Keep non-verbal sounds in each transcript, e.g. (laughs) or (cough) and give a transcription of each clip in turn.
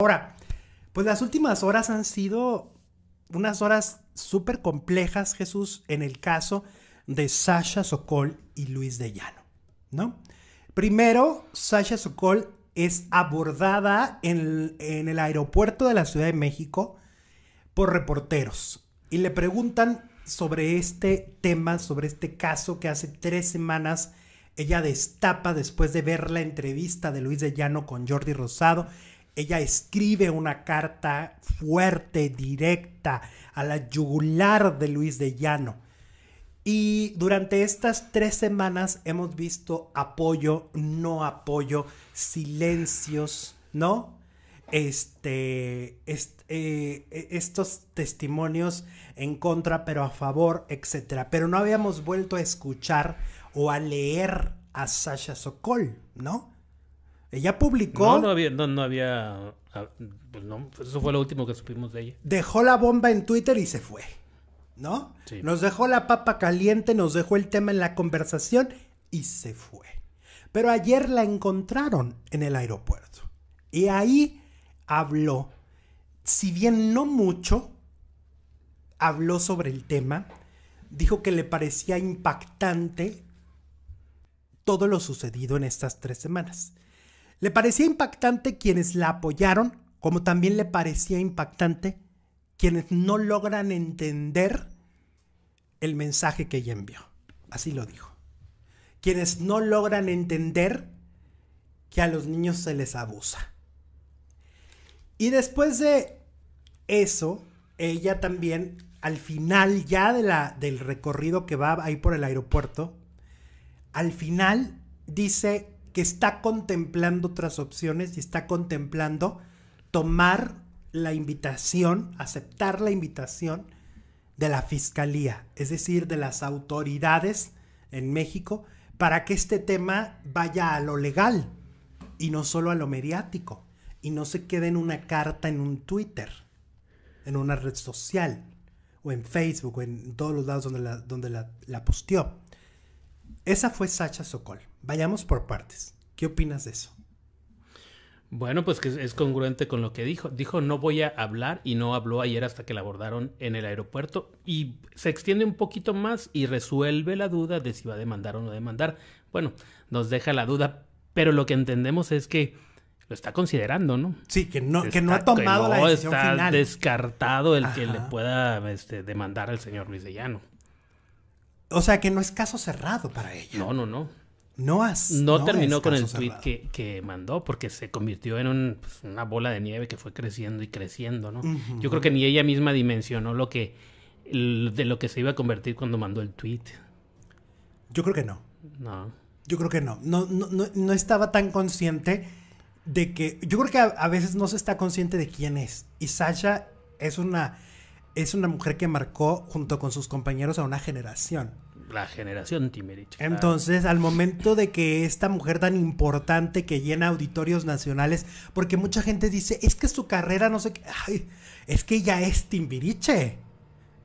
Ahora, pues las últimas horas han sido unas horas súper complejas, Jesús, en el caso de Sasha Sokol y Luis de Llano, ¿no? Primero, Sasha Sokol es abordada en el, en el aeropuerto de la Ciudad de México por reporteros y le preguntan sobre este tema, sobre este caso que hace tres semanas ella destapa después de ver la entrevista de Luis de Llano con Jordi Rosado ella escribe una carta fuerte, directa, a la yugular de Luis de Llano. Y durante estas tres semanas hemos visto apoyo, no apoyo, silencios, ¿no? Este, eh, e-, estos testimonios en contra, pero a favor, etc. Pero no habíamos vuelto a escuchar o a leer a Sasha Sokol, ¿no? Ella publicó. No, no había. Ah, pues no, pues eso fue lo último que supimos de ella. Dejó la bomba en Twitter y se fue. ¿No? Nos dejó la papa caliente, nos dejó el tema en la conversación y se fue. Pero ayer la encontraron en el aeropuerto. Y ahí habló, si bien no mucho, habló sobre el tema. Dijo que le parecía impactante todo lo sucedido en estas tres semanas le parecía impactante quienes la apoyaron, como también le parecía impactante quienes no logran entender el mensaje que ella envió. Así lo dijo. Quienes no logran entender que a los niños se les abusa. Y después de eso, ella también, al final ya de la, del recorrido que va ahí por el aeropuerto, al final dice que está contemplando otras opciones y está contemplando tomar la invitación, aceptar la invitación de la fiscalía, es decir, de las autoridades en México, para que este tema vaya a lo legal y no solo a lo mediático, y no se quede en una carta en un Twitter, en una red social, o en Facebook, o en todos los lados donde la, donde posteó. Esa fue Sacha Sokol. Vayamos por partes. ¿Qué opinas de eso? Bueno, pues que es congruente con lo que dijo. Dijo no voy a hablar y no habló ayer hasta que la abordaron en el aeropuerto y se extiende un poquito más y resuelve la duda de si va a demandar o no demandar. Bueno, nos deja la duda, pero lo que entendemos es que lo está considerando, ¿no? Sí, que no, que no ha tomado la decisión está descartado el que le pueda este, demandar al señor Luis de Llano. O sea, que no es caso cerrado para ella. No, no, no. No, no, terminó con el tweet que, mandó porque se convirtió en pues, una bola de nieve que fue creciendo y creciendo, ¿no? Yo creo que ni ella misma dimensionó lo que de lo que se iba a convertir cuando mandó el tweet. Yo creo que no. No. Yo creo que no. No, no, estaba tan consciente de que. Yo creo que a, veces no se está consciente de quién es. Y Sasha es una es una mujer que marcó junto con sus compañeros a una generación. La generación Timbiriche. Entonces, al momento de que esta mujer tan importante que llena auditorios nacionales, porque mucha gente dice, es que su carrera no sé qué, es que ya es Timbiriche.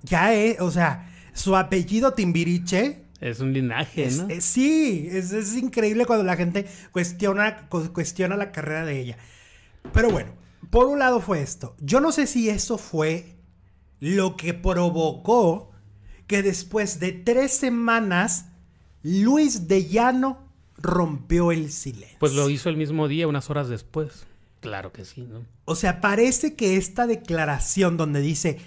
Ya es, o sea, su apellido Timbiriche es un linaje, ¿no? sí, es, increíble cuando la gente cuestiona, cuestiona la carrera de ella. Pero bueno, por un lado fue esto. Yo no sé si eso fue lo que provocó que después de tres semanas Luis de Llano rompió el silencio. Pues lo hizo el mismo día, unas horas después. Claro que sí, ¿no? O sea, parece que esta declaración donde dice,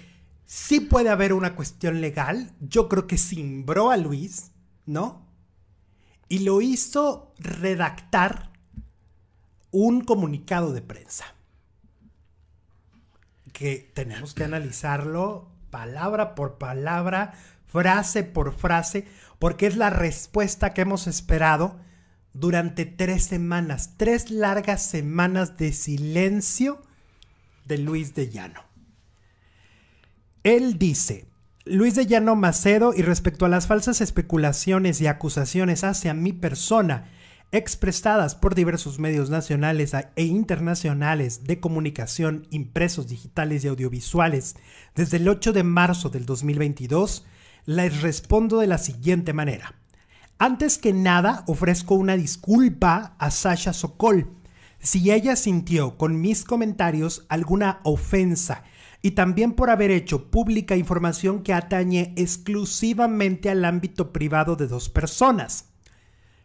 sí puede haber una cuestión legal, yo creo que cimbró a Luis, ¿no? Y lo hizo redactar un comunicado de prensa que tenemos que analizarlo palabra por palabra, frase por frase, porque es la respuesta que hemos esperado durante tres semanas, tres largas semanas de silencio de Luis de Llano. Él dice, Luis de Llano Macedo, y respecto a las falsas especulaciones y acusaciones hacia mi persona, expresadas por diversos medios nacionales e internacionales de comunicación impresos digitales y audiovisuales desde el 8 de marzo del 2022, les respondo de la siguiente manera. Antes que nada, ofrezco una disculpa a Sasha Sokol si ella sintió con mis comentarios alguna ofensa y también por haber hecho pública información que atañe exclusivamente al ámbito privado de dos personas.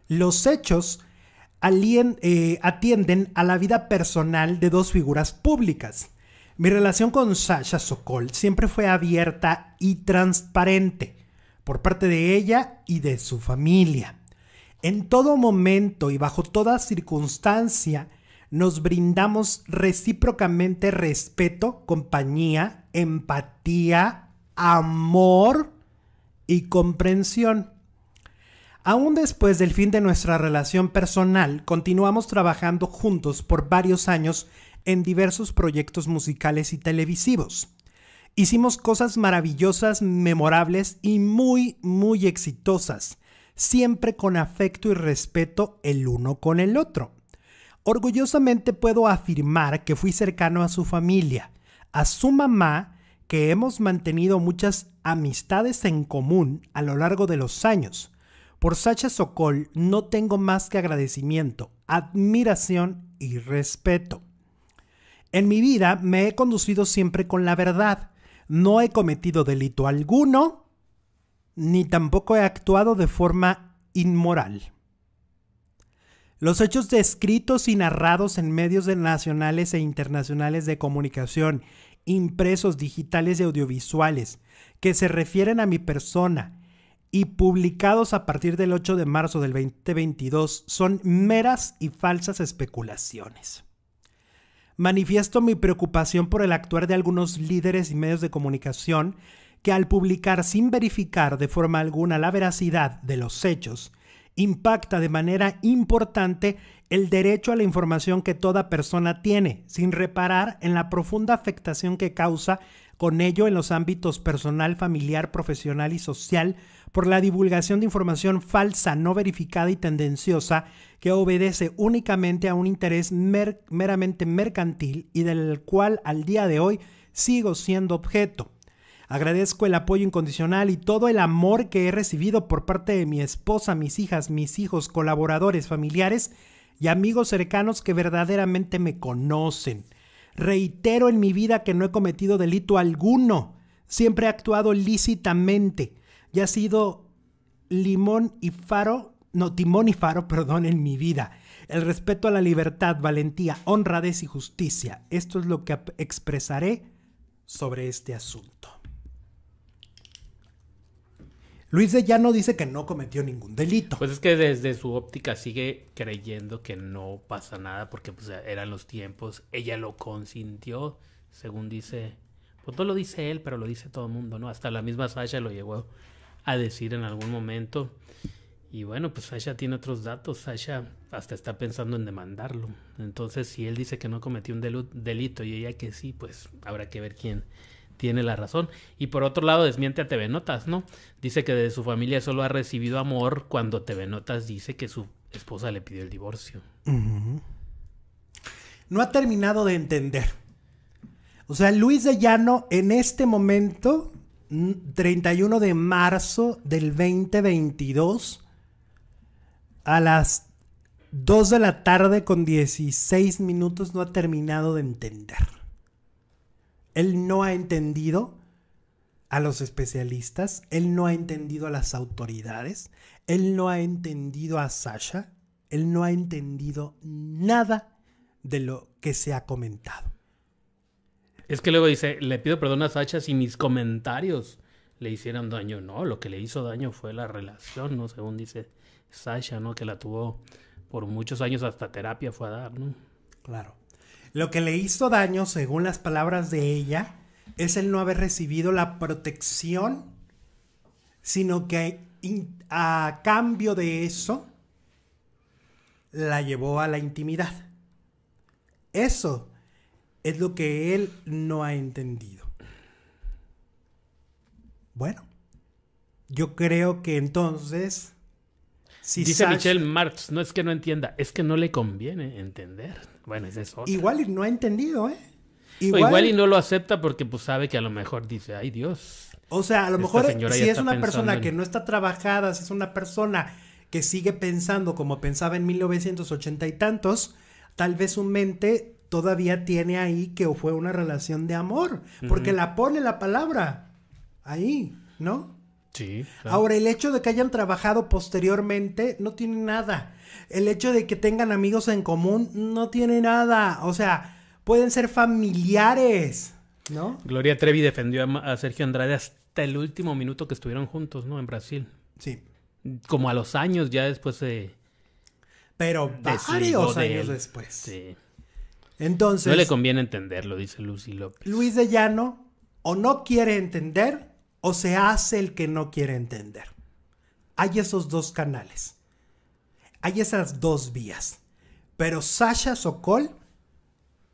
Los hechos eh, atienden a la vida personal de dos figuras públicas. Mi relación con Sasha Sokol siempre fue abierta y transparente por parte de ella y de su familia. En todo momento y bajo toda circunstancia nos brindamos recíprocamente respeto, compañía, empatía, amor y comprensión. Aún después del fin de nuestra relación personal, continuamos trabajando juntos por varios años en diversos proyectos musicales y televisivos. Hicimos cosas maravillosas, memorables y muy, muy exitosas, siempre con afecto y respeto el uno con el otro. Orgullosamente puedo afirmar que fui cercano a su familia, a su mamá, que hemos mantenido muchas amistades en común a lo largo de los años, por Sacha Sokol no tengo más que agradecimiento, admiración y respeto. En mi vida me he conducido siempre con la verdad. No he cometido delito alguno, ni tampoco he actuado de forma inmoral. Los hechos descritos y narrados en medios nacionales e internacionales de comunicación, impresos, digitales y audiovisuales, que se refieren a mi persona y publicados a partir del 8 de marzo del 2022 son meras y falsas especulaciones. Manifiesto mi preocupación por el actuar de algunos líderes y medios de comunicación que al publicar sin verificar de forma alguna la veracidad de los hechos, impacta de manera importante el derecho a la información que toda persona tiene, sin reparar en la profunda afectación que causa con ello en los ámbitos personal, familiar, profesional y social por la divulgación de información falsa, no verificada y tendenciosa que obedece únicamente a un interés meramente mercantil y del cual al día de hoy sigo siendo objeto. Agradezco el apoyo incondicional y todo el amor que he recibido por parte de mi esposa, mis hijas, mis hijos, colaboradores, familiares y amigos cercanos que verdaderamente me conocen. Reitero en mi vida que no he cometido delito alguno. Siempre he actuado lícitamente ya ha sido limón y faro, no, timón y faro, (laughs) perdón, en mi vida. El respeto a la libertad, valentía, honradez y justicia. Esto es lo que expresaré sobre este asunto. Luis de Llano dice que no cometió ningún delito. Pues es que desde su óptica sigue creyendo que no pasa nada porque pues, eran los tiempos, ella lo consintió, según dice, pues no lo dice él, pero lo dice todo el mundo, ¿no? Hasta la misma Sasha lo llegó a decir en algún momento. Y bueno, pues Sasha tiene otros datos. Sasha hasta está pensando en demandarlo. Entonces, si él dice que no cometió un delito y ella que sí, pues habrá que ver quién tiene la razón. Y por otro lado, desmiente a TV Notas, ¿no? Dice que de su familia solo ha recibido amor cuando TV Notas dice que su esposa le pidió el divorcio. No ha terminado de entender. O sea, Luis de Llano en este momento 31 de marzo del 2022 a las 2 de la tarde con 16 minutos no ha terminado de entender. Él no ha entendido a los especialistas, él no ha entendido a las autoridades, él no ha entendido a Sasha, él no ha entendido nada de lo que se ha comentado. Es que luego dice, le pido perdón a Sasha si mis comentarios le hicieron daño. No, lo que le hizo daño fue la relación, ¿no? Según dice Sasha, ¿no? Que la tuvo por muchos años hasta terapia fue a dar, ¿no? Claro. Lo que le hizo daño, según las palabras de ella, es el no haber recibido la protección, sino que a cambio de eso la llevó a la intimidad. Eso es lo que él no ha entendido. Bueno, yo creo que entonces... Si Dice Michelle Marx, no es que no entienda, es que no le conviene entender. Bueno, es eso. Igual y no ha entendido, ¿eh? Igual, y no lo acepta porque pues sabe que a lo mejor dice, ay Dios. O sea, a lo mejor si es una persona que no está trabajada, si es una persona que sigue pensando como pensaba en 1980 y tantos, tal vez su mente todavía tiene ahí que fue una relación de amor, porque la pone la palabra ahí, ¿no? Sí. Ahora, el hecho de que hayan trabajado posteriormente no tiene nada. El hecho de que tengan amigos en común no tiene nada. O sea, pueden ser familiares, ¿no? Gloria Trevi defendió a, Sergio Andrade hasta el último minuto que estuvieron juntos, ¿no? En Brasil. Sí. Como a los años ya después de... Pero varios años después. Sí. Entonces. No le conviene entenderlo, dice Lucy López. Luis de Llano o no quiere entender o se hace el que no quiere entender. Hay esos dos canales. Hay esas dos vías. Pero Sasha Sokol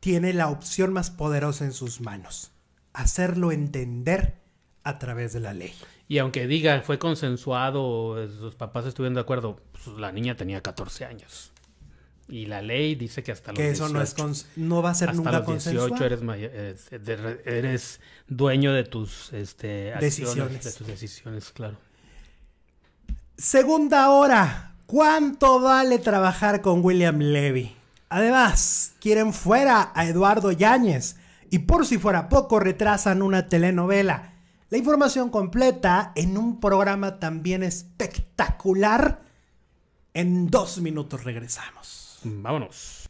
tiene la opción más poderosa en sus manos. Hacerlo entender a través de la ley. Y aunque diga, fue consensuado, sus papás estuvieron de acuerdo, pues, la niña tenía 14 años. Y la ley dice que hasta los que eso 18, no, va a ser hasta nunca los 18 eres, eres, dueño de tus este, decisiones. de tus decisiones, claro. Segunda hora. ¿Cuánto vale trabajar con William Levy? Además, quieren fuera a Eduardo Yáñez y por si fuera poco retrasan una telenovela. La información completa en un programa también espectacular. En dos minutos regresamos. Vámonos.